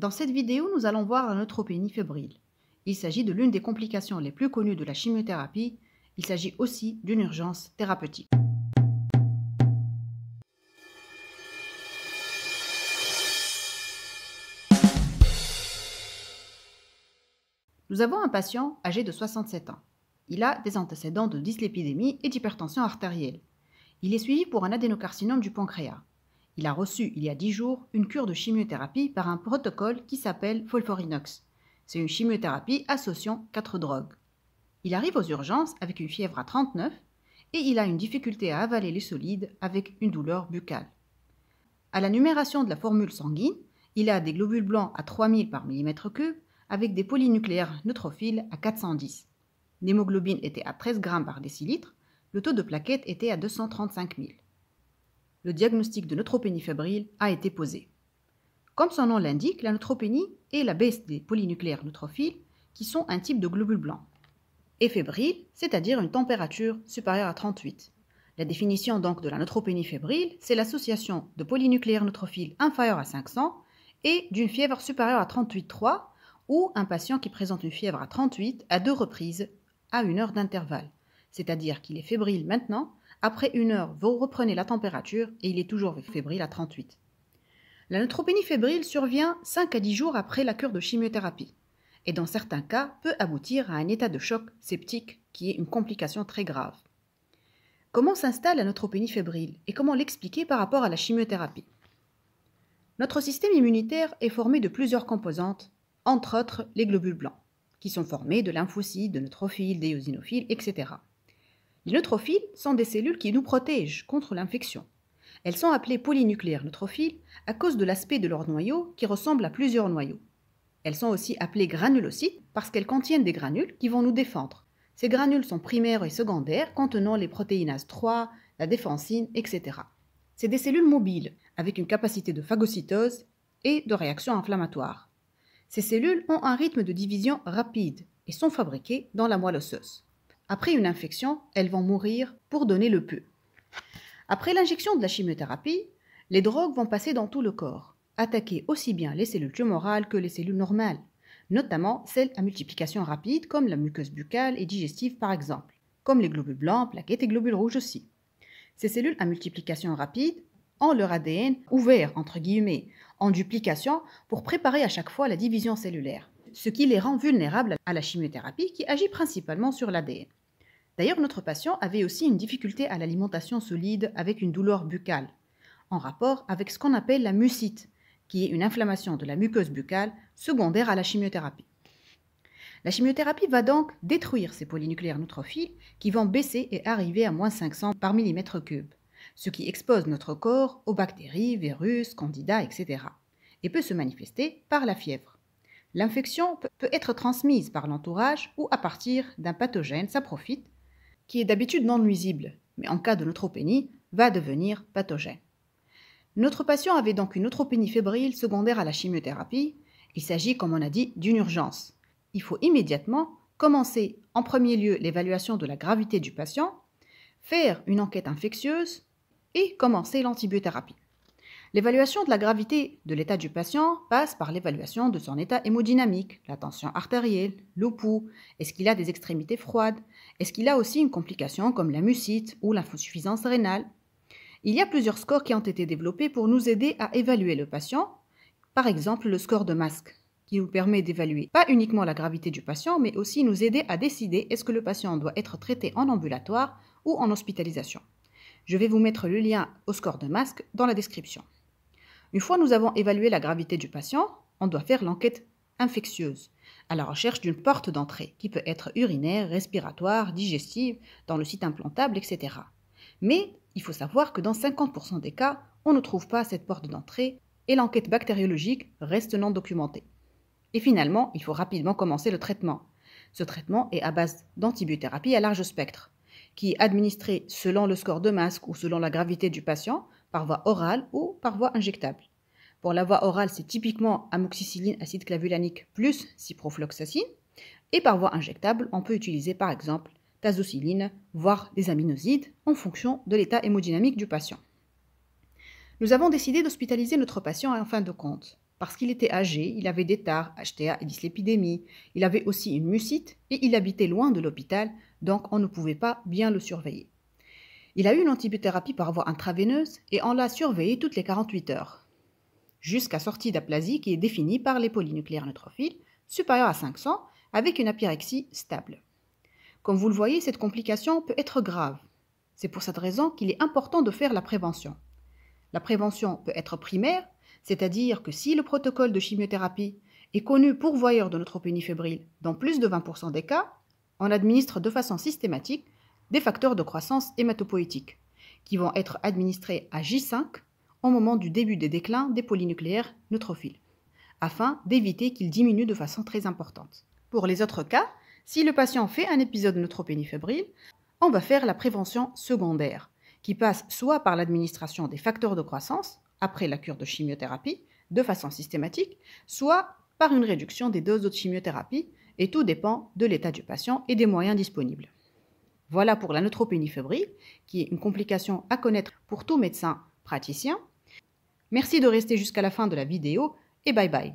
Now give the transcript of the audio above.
Dans cette vidéo, nous allons voir la neutropénie fébrile. Il s'agit de l'une des complications les plus connues de la chimiothérapie. Il s'agit aussi d'une urgence thérapeutique. Nous avons un patient âgé de 67 ans. Il a des antécédents de dyslipidémie et d'hypertension artérielle. Il est suivi pour un adénocarcinome du pancréas. Il a reçu il y a 10 jours une cure de chimiothérapie par un protocole qui s'appelle Folforinox. C'est une chimiothérapie associant quatre drogues. Il arrive aux urgences avec une fièvre à 39 et il a une difficulté à avaler les solides avec une douleur buccale. À la numération de la formule sanguine, il a des globules blancs à 3000 par millimètre cube avec des polynucléaires neutrophiles à 410. L'hémoglobine était à 13 grammes par décilitre, le taux de plaquettes était à 235 000 le diagnostic de neutropénie fébrile a été posé. Comme son nom l'indique, la neutropénie est la baisse des polynucléaires neutrophiles, qui sont un type de globule blanc, et fébrile, c'est-à-dire une température supérieure à 38. La définition donc de la neutropénie fébrile, c'est l'association de polynucléaires neutrophiles inférieurs à 500 et d'une fièvre supérieure à 38,3 ou un patient qui présente une fièvre à 38 à deux reprises à une heure d'intervalle, c'est-à-dire qu'il est fébrile maintenant après une heure, vous reprenez la température et il est toujours fébrile à 38. La neutropénie fébrile survient 5 à 10 jours après la cure de chimiothérapie et dans certains cas peut aboutir à un état de choc sceptique qui est une complication très grave. Comment s'installe la neutropénie fébrile et comment l'expliquer par rapport à la chimiothérapie Notre système immunitaire est formé de plusieurs composantes, entre autres les globules blancs, qui sont formés de lymphocytes, de neutrophiles, d'éosinophiles, etc. Les neutrophiles sont des cellules qui nous protègent contre l'infection. Elles sont appelées polynucléaires neutrophiles à cause de l'aspect de leur noyau qui ressemble à plusieurs noyaux. Elles sont aussi appelées granulocytes parce qu'elles contiennent des granules qui vont nous défendre. Ces granules sont primaires et secondaires contenant les protéinases 3, la défensine, etc. C'est des cellules mobiles avec une capacité de phagocytose et de réaction inflammatoire. Ces cellules ont un rythme de division rapide et sont fabriquées dans la moelle osseuse. Après une infection, elles vont mourir pour donner le peu. Après l'injection de la chimiothérapie, les drogues vont passer dans tout le corps, attaquer aussi bien les cellules tumorales que les cellules normales, notamment celles à multiplication rapide comme la muqueuse buccale et digestive par exemple, comme les globules blancs, plaquettes et globules rouges aussi. Ces cellules à multiplication rapide ont leur ADN ouvert, entre guillemets, en duplication pour préparer à chaque fois la division cellulaire, ce qui les rend vulnérables à la chimiothérapie qui agit principalement sur l'ADN. D'ailleurs, notre patient avait aussi une difficulté à l'alimentation solide avec une douleur buccale, en rapport avec ce qu'on appelle la mucite, qui est une inflammation de la muqueuse buccale secondaire à la chimiothérapie. La chimiothérapie va donc détruire ces polynucléaires neutrophiles qui vont baisser et arriver à moins 500 par millimètre cube, ce qui expose notre corps aux bactéries, virus, candidats, etc. et peut se manifester par la fièvre. L'infection peut être transmise par l'entourage ou à partir d'un pathogène, ça profite, qui est d'habitude non nuisible, mais en cas de neutropénie, va devenir pathogène. Notre patient avait donc une neutropénie fébrile secondaire à la chimiothérapie. Il s'agit, comme on a dit, d'une urgence. Il faut immédiatement commencer en premier lieu l'évaluation de la gravité du patient, faire une enquête infectieuse et commencer l'antibiothérapie. L'évaluation de la gravité de l'état du patient passe par l'évaluation de son état hémodynamique, la tension artérielle, le pouls, est-ce qu'il a des extrémités froides, est-ce qu'il a aussi une complication comme la mucite ou l'insuffisance rénale. Il y a plusieurs scores qui ont été développés pour nous aider à évaluer le patient, par exemple le score de masque, qui nous permet d'évaluer pas uniquement la gravité du patient, mais aussi nous aider à décider est-ce que le patient doit être traité en ambulatoire ou en hospitalisation. Je vais vous mettre le lien au score de masque dans la description. Une fois nous avons évalué la gravité du patient, on doit faire l'enquête infectieuse, à la recherche d'une porte d'entrée qui peut être urinaire, respiratoire, digestive, dans le site implantable, etc. Mais il faut savoir que dans 50% des cas, on ne trouve pas cette porte d'entrée et l'enquête bactériologique reste non documentée. Et finalement, il faut rapidement commencer le traitement. Ce traitement est à base d'antibiothérapie à large spectre, qui est administrée selon le score de masque ou selon la gravité du patient par voie orale ou par voie injectable. Pour la voie orale, c'est typiquement amoxicilline, acide clavulanique plus ciprofloxacine. Et par voie injectable, on peut utiliser par exemple tazocilline, voire des aminosides, en fonction de l'état hémodynamique du patient. Nous avons décidé d'hospitaliser notre patient en fin de compte, parce qu'il était âgé, il avait des tares, HTA et dyslipidémie, il avait aussi une mucite et il habitait loin de l'hôpital, donc on ne pouvait pas bien le surveiller. Il a eu une antibiothérapie par voie intraveineuse et on l'a surveillé toutes les 48 heures, jusqu'à sortie d'aplasie qui est définie par les polynucléaires neutrophiles, supérieurs à 500, avec une apyrexie stable. Comme vous le voyez, cette complication peut être grave. C'est pour cette raison qu'il est important de faire la prévention. La prévention peut être primaire, c'est-à-dire que si le protocole de chimiothérapie est connu pourvoyeur de neutropénie fébrile dans plus de 20% des cas, on administre de façon systématique des facteurs de croissance hématopoïétiques qui vont être administrés à J5 au moment du début des déclins des polynucléaires neutrophiles, afin d'éviter qu'ils diminuent de façon très importante. Pour les autres cas, si le patient fait un épisode neutropénie fébrile, on va faire la prévention secondaire, qui passe soit par l'administration des facteurs de croissance, après la cure de chimiothérapie, de façon systématique, soit par une réduction des doses de chimiothérapie, et tout dépend de l'état du patient et des moyens disponibles. Voilà pour la neutropénie fébrile, qui est une complication à connaître pour tout médecin praticien. Merci de rester jusqu'à la fin de la vidéo et bye bye.